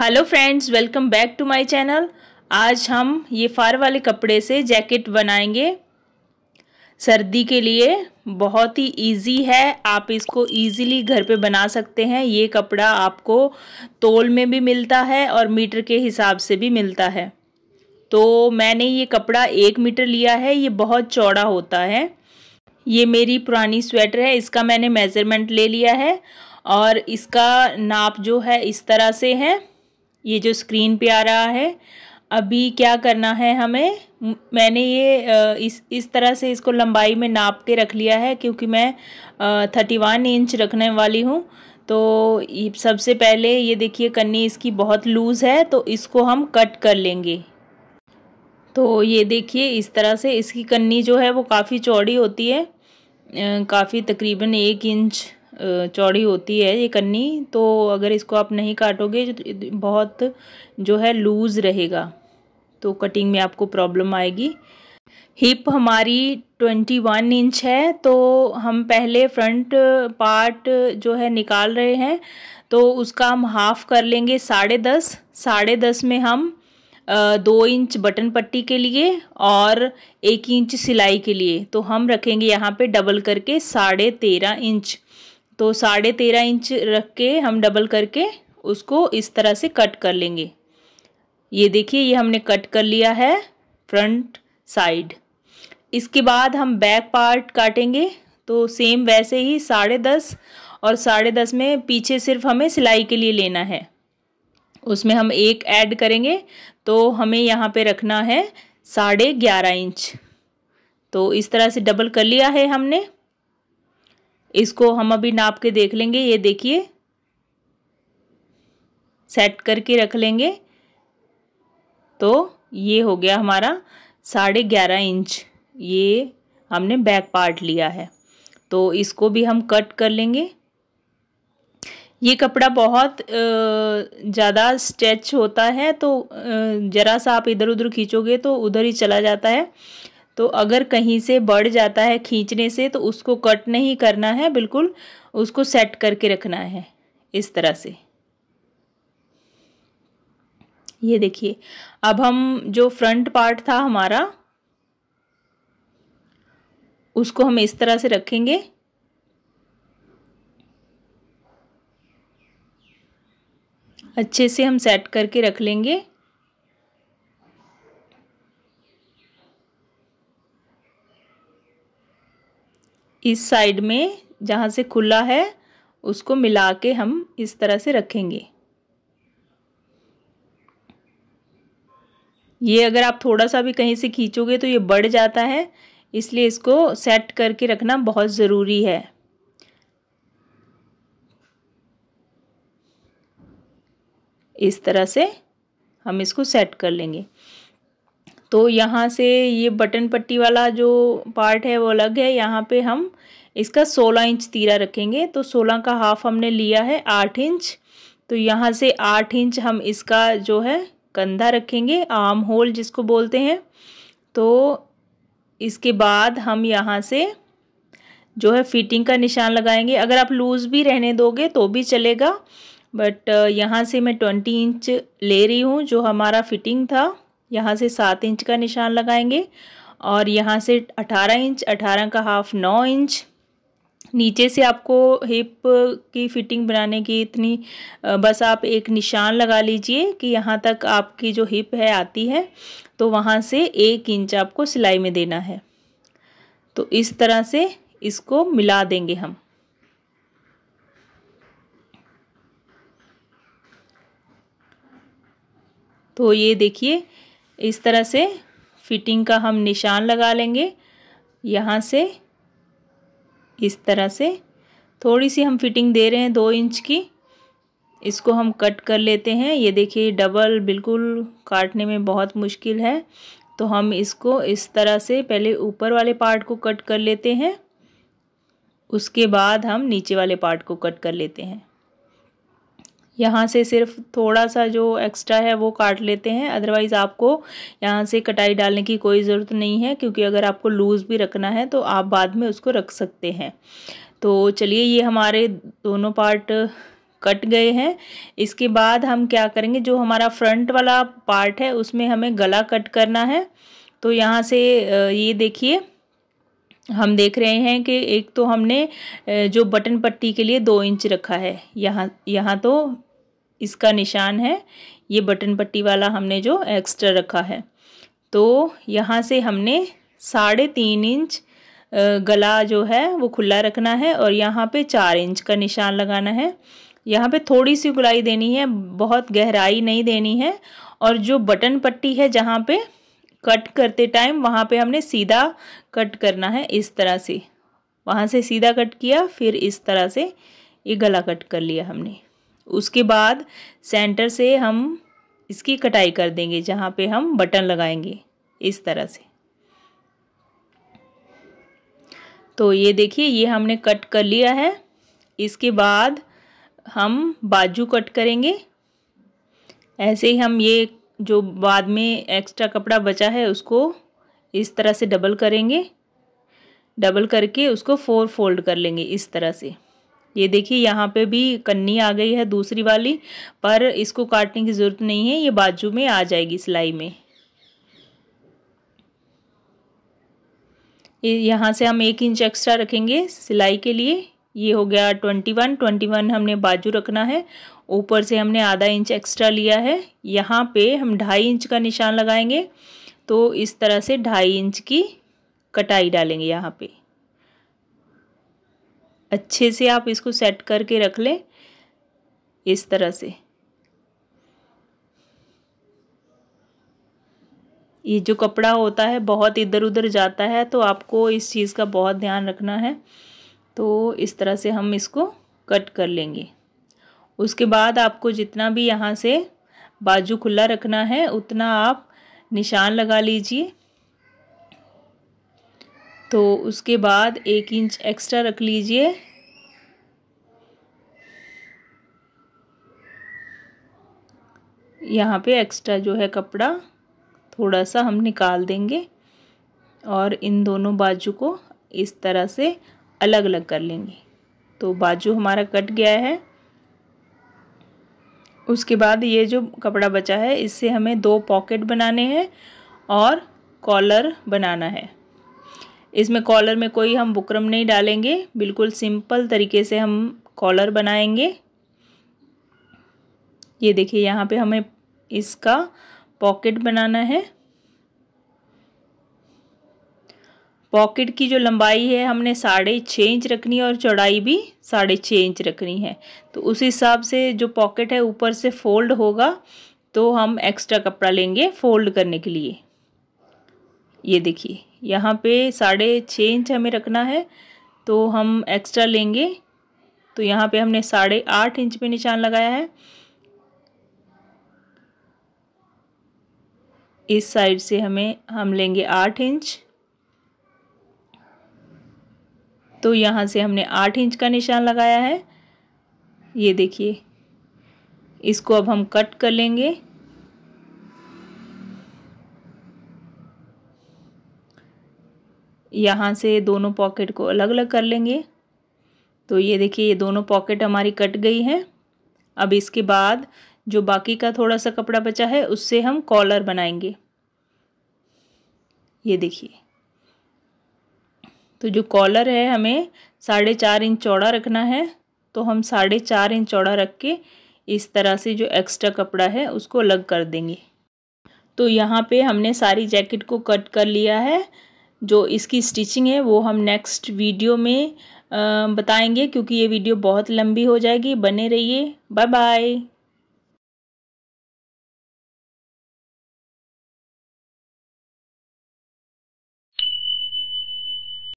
hello friends welcome back to my channel आज हम ये फार वाले कपड़े से जैकेट बनाएंगे सर्दी के लिए बहुत ही इजी है आप इसको इजीली घर पे बना सकते हैं ये कपड़ा आपको तोल में भी मिलता है और मीटर के हिसाब से भी मिलता है तो मैंने ये कपड़ा एक मीटर लिया है ये बहुत चौड़ा होता है ये मेरी पुरानी स्वेटर है इसका मैंने मेज़रमेंट ले लिया है और इसका नाप जो है इस तरह से है ये जो स्क्रीन पे आ रहा है अभी क्या करना है हमें मैंने ये इस इस तरह से इसको लंबाई में नाप के रख लिया है क्योंकि मैं थर्टी वन इंच रखने वाली हूँ तो सबसे पहले ये देखिए कन्नी इसकी बहुत लूज़ है तो इसको हम कट कर लेंगे तो ये देखिए इस तरह से इसकी कन्नी जो है वो काफ़ी चौड़ी होती है काफ़ी तकरीबन एक इंच चौड़ी होती है ये कन्नी तो अगर इसको आप नहीं काटोगे तो बहुत जो है लूज़ रहेगा तो कटिंग में आपको प्रॉब्लम आएगी हिप हमारी 21 इंच है तो हम पहले फ्रंट पार्ट जो है निकाल रहे हैं तो उसका हम हाफ कर लेंगे साढ़े दस साढ़े दस में हम दो इंच बटन पट्टी के लिए और एक इंच सिलाई के लिए तो हम रखेंगे यहाँ पे डबल करके साढ़े तेरह इंच तो साढ़े तेरह इंच रख के हम डबल करके उसको इस तरह से कट कर लेंगे ये देखिए ये हमने कट कर लिया है फ्रंट साइड इसके बाद हम बैक पार्ट काटेंगे तो सेम वैसे ही साढ़े दस और साढ़े दस में पीछे सिर्फ हमें सिलाई के लिए लेना है उसमें हम एक ऐड करेंगे तो हमें यहाँ पे रखना है साढ़े ग्यारह इंच तो इस तरह से डबल कर लिया है हमने इसको हम अभी नाप के देख लेंगे ये देखिए सेट करके रख लेंगे तो ये हो गया हमारा साढ़े ग्यारह इंच ये हमने बैक पार्ट लिया है तो इसको भी हम कट कर लेंगे ये कपड़ा बहुत ज़्यादा स्ट्रेच होता है तो ज़रा सा आप इधर उधर खींचोगे तो उधर ही चला जाता है तो अगर कहीं से बढ़ जाता है खींचने से तो उसको कट नहीं करना है बिल्कुल उसको सेट करके रखना है इस तरह से ये देखिए अब हम जो फ्रंट पार्ट था हमारा उसको हम इस तरह से रखेंगे अच्छे से हम सेट करके रख लेंगे इस साइड में जहाँ से खुला है उसको मिला के हम इस तरह से रखेंगे ये अगर आप थोड़ा सा भी कहीं से खींचोगे तो ये बढ़ जाता है इसलिए इसको सेट करके रखना बहुत ज़रूरी है इस तरह से हम इसको सेट कर लेंगे तो यहाँ से ये बटन पट्टी वाला जो पार्ट है वो अलग है यहाँ पे हम इसका सोलह इंच तीरा रखेंगे तो सोलह का हाफ हमने लिया है आठ इंच तो यहाँ से आठ इंच हम इसका जो है कंधा रखेंगे आर्म होल जिसको बोलते हैं तो इसके बाद हम यहाँ से जो है फिटिंग का निशान लगाएंगे अगर आप लूज़ भी रहने दोगे तो भी चलेगा बट यहाँ से मैं ट्वेंटी इंच ले रही हूँ जो हमारा फिटिंग था यहाँ से सात इंच का निशान लगाएंगे और यहाँ से अठारह इंच अठारह का हाफ नौ इंच नीचे से आपको हिप की फिटिंग बनाने की इतनी बस आप एक निशान लगा लीजिए कि यहाँ तक आपकी जो हिप है आती है तो वहाँ से एक इंच आपको सिलाई में देना है तो इस तरह से इसको मिला देंगे हम तो ये देखिए इस तरह से फिटिंग का हम निशान लगा लेंगे यहाँ से इस तरह से थोड़ी सी हम फिटिंग दे रहे हैं दो इंच की इसको हम कट कर लेते हैं ये देखिए डबल बिल्कुल काटने में बहुत मुश्किल है तो हम इसको इस तरह से पहले ऊपर वाले पार्ट को कट कर लेते हैं उसके बाद हम नीचे वाले पार्ट को कट कर लेते हैं यहाँ से सिर्फ थोड़ा सा जो एक्स्ट्रा है वो काट लेते हैं अदरवाइज़ आपको यहाँ से कटाई डालने की कोई ज़रूरत नहीं है क्योंकि अगर आपको लूज़ भी रखना है तो आप बाद में उसको रख सकते हैं तो चलिए ये हमारे दोनों पार्ट कट गए हैं इसके बाद हम क्या करेंगे जो हमारा फ्रंट वाला पार्ट है उसमें हमें गला कट करना है तो यहाँ से ये देखिए हम देख रहे हैं कि एक तो हमने जो बटन पट्टी के लिए दो इंच रखा है यहाँ यहाँ तो इसका निशान है ये बटन पट्टी वाला हमने जो एक्स्ट्रा रखा है तो यहाँ से हमने साढ़े तीन इंच गला जो है वो खुला रखना है और यहाँ पे चार इंच का निशान लगाना है यहाँ पे थोड़ी सी गुलाई देनी है बहुत गहराई नहीं देनी है और जो बटन पट्टी है जहाँ पे कट करते टाइम वहाँ पे हमने सीधा कट करना है इस तरह से वहाँ से सीधा कट किया फिर इस तरह से ये गला कट कर लिया हमने उसके बाद सेंटर से हम इसकी कटाई कर देंगे जहाँ पे हम बटन लगाएंगे इस तरह से तो ये देखिए ये हमने कट कर लिया है इसके बाद हम बाजू कट करेंगे ऐसे ही हम ये जो बाद में एक्स्ट्रा कपड़ा बचा है उसको इस तरह से डबल करेंगे डबल करके उसको फोर फोल्ड कर लेंगे इस तरह से ये देखिए यहाँ पे भी कन्नी आ गई है दूसरी वाली पर इसको काटने की ज़रूरत नहीं है ये बाजू में आ जाएगी सिलाई में यहाँ से हम एक इंच एक्स्ट्रा रखेंगे सिलाई के लिए ये हो गया ट्वेंटी वन ट्वेंटी वन हमने बाजू रखना है ऊपर से हमने आधा इंच एक्स्ट्रा लिया है यहाँ पे हम ढाई इंच का निशान लगाएंगे तो इस तरह से ढाई इंच की कटाई डालेंगे यहाँ पे अच्छे से आप इसको सेट करके रख लें इस तरह से ये जो कपड़ा होता है बहुत इधर उधर जाता है तो आपको इस चीज़ का बहुत ध्यान रखना है तो इस तरह से हम इसको कट कर लेंगे उसके बाद आपको जितना भी यहाँ से बाजू खुला रखना है उतना आप निशान लगा लीजिए तो उसके बाद एक इंच एक्स्ट्रा रख लीजिए यहाँ पे एक्स्ट्रा जो है कपड़ा थोड़ा सा हम निकाल देंगे और इन दोनों बाजू को इस तरह से अलग अलग कर लेंगे तो बाजू हमारा कट गया है उसके बाद ये जो कपड़ा बचा है इससे हमें दो पॉकेट बनाने हैं और कॉलर बनाना है इसमें कॉलर में कोई हम बुकरम नहीं डालेंगे बिल्कुल सिंपल तरीके से हम कॉलर बनाएंगे ये देखिए यहाँ पे हमें इसका पॉकेट बनाना है पॉकेट की जो लंबाई है हमने साढ़े छः इंच रखनी है और चौड़ाई भी साढ़े छः इंच रखनी है तो उस हिसाब से जो पॉकेट है ऊपर से फोल्ड होगा तो हम एक्स्ट्रा कपड़ा लेंगे फोल्ड करने के लिए ये देखिए यहाँ पे साढ़े छः इंच हमें रखना है तो हम एक्स्ट्रा लेंगे तो यहाँ पे हमने साढ़े आठ इंच पे निशान लगाया है इस साइड से हमें हम लेंगे आठ इंच तो यहाँ से हमने आठ इंच का निशान लगाया है ये देखिए इसको अब हम कट कर लेंगे यहाँ से दोनों पॉकेट को अलग अलग कर लेंगे तो ये देखिए ये दोनों पॉकेट हमारी कट गई हैं अब इसके बाद जो बाकी का थोड़ा सा कपड़ा बचा है उससे हम कॉलर बनाएंगे ये देखिए तो जो कॉलर है हमें साढ़े चार इंच चौड़ा रखना है तो हम साढ़े चार इंच चौड़ा रख के इस तरह से जो एक्स्ट्रा कपड़ा है उसको अलग कर देंगे तो यहाँ पे हमने सारी जैकेट को कट कर लिया है जो इसकी स्टिचिंग है वो हम नेक्स्ट वीडियो में बताएंगे क्योंकि ये वीडियो बहुत लंबी हो जाएगी बने रहिए बाय बाय